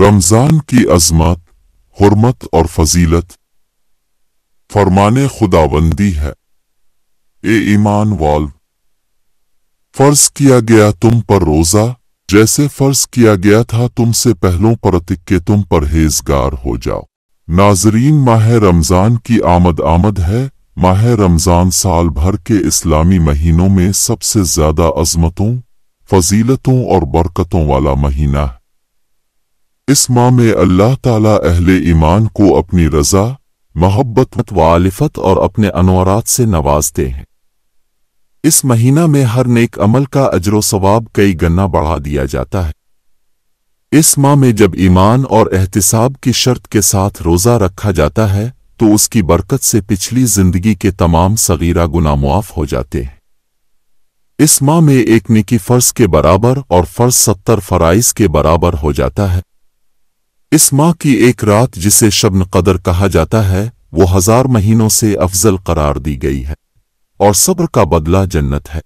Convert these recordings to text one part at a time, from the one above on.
रमज़ान की अजमत हरमत और फजीलत फरमान खुदाबंदी है ए ईमान वाल फर्ज किया गया तुम पर रोज़ा जैसे फर्ज किया गया था तुमसे पहलों पर के तुम परहेजगार हो जाओ नाजरीन माह रमज़ान की आमद आमद है माह रमज़ान साल भर के इस्लामी महीनों में सबसे ज़्यादा अजमतों फजीलतों और बरकतों वाला महीना है इस माह में अल्लाह ताला अहले ईमान को अपनी रजा मोहब्बत वालिफत और अपने अनवरात से नवाजते हैं इस महीना में हर नेक अमल का अजर सवाब कई गन्ना बढ़ा दिया जाता है इस माह में जब ईमान और एहतसाब की शर्त के साथ रोज़ा रखा जाता है तो उसकी बरकत से पिछली जिंदगी के तमाम सगीरा गुना मुआफ हो जाते हैं इस माह में एक निकी फ़र्ज के बराबर और फ़र्ज सत्तर फ़राइज के बराबर हो जाता है इस माह की एक रात जिसे शबन कदर कहा जाता है वो हजार महीनों से अफजल करार दी गई है और सब्र का बदला जन्नत है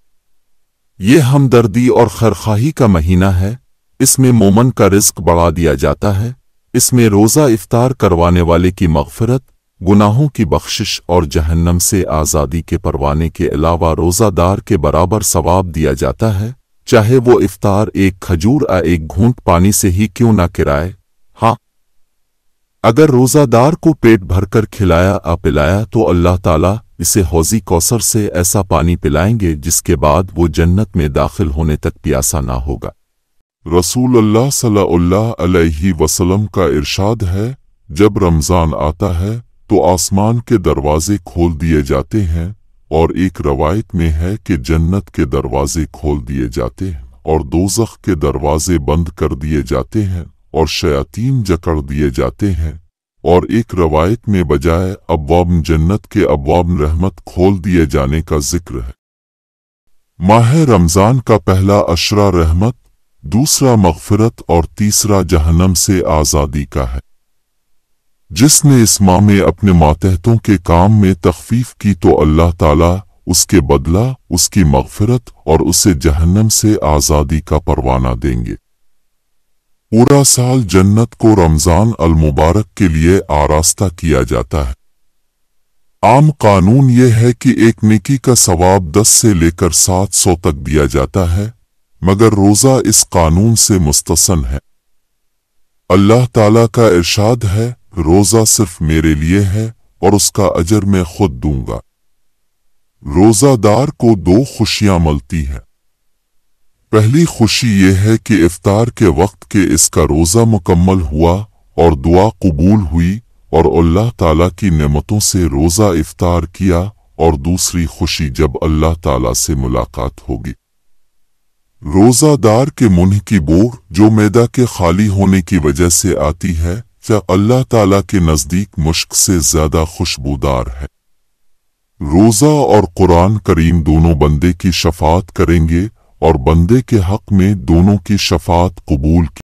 ये हमदर्दी और खरखाही का महीना है इसमें मोमन का रिस्क बढ़ा दिया जाता है इसमें रोज़ा इफ्तार करवाने वाले की मगफरत गुनाहों की बख्शिश और जहन्नम से आज़ादी के परवाने के अलावा रोज़ादार के बराबर सवाब दिया जाता है चाहे वो इफ्तार एक खजूर या एक घूंट पानी से ही क्यों ना किराए अगर रोज़ादार को पेट भरकर खिलाया आ पिलाया तो अल्लाह ताला इसे हौजी कौसर से ऐसा पानी पिलाएंगे जिसके बाद वो जन्नत में दाखिल होने तक प्यासा ना होगा रसूल अल्लाह सल्लाह अलैहि का इरशाद है जब रमज़ान आता है तो आसमान के दरवाजे खोल दिए जाते हैं और एक रवायत में है कि जन्नत के दरवाजे खोल दिए जाते हैं और दोजख के दरवाजे बंद कर दिए जाते हैं और शयातीन जकड़ दिए जाते हैं और एक रवायत में बजाय अब्वाब जन्नत के अब्वाब रहमत खोल दिए जाने का जिक्र है माह रमज़ान का पहला अशरा रहमत दूसरा मगफरत और तीसरा जहनम से आज़ादी का है जिसने इस माह में अपने मातहतों के काम में तखफीफ की तो अल्लाह ताला उसके बदला उसकी मगफरत और उसे जहन्नम से आज़ादी का परवाना देंगे पूरा साल जन्नत को रमजान अल मुबारक के लिए आरास्ता किया जाता है आम कानून यह है कि एक निकी का सवाब दस से लेकर सात सौ तक दिया जाता है मगर रोजा इस कानून से मुस्तसन है अल्लाह ताला का इरशाद है रोजा सिर्फ मेरे लिए है और उसका अजर मैं खुद दूंगा रोजादार को दो खुशियां मिलती हैं पहली खुशी ये है कि इफ्तार के वक्त के इसका रोज़ा मुकम्मल हुआ और दुआ कबूल हुई और अल्लाह ताला की नेमतों से रोज़ा इफ्तार किया और दूसरी खुशी जब अल्लाह ताला से मुलाकात होगी रोज़ादार के मुन्ह की बोर जो मैदा के खाली होने की वजह से आती है क्या अल्लाह ताला के नज़दीक मुश्क से ज़्यादा खुशबूदार है रोज़ा और कुरान करीम दोनों बंदे की शफात करेंगे और बंदे के हक में दोनों की शफात कबूल की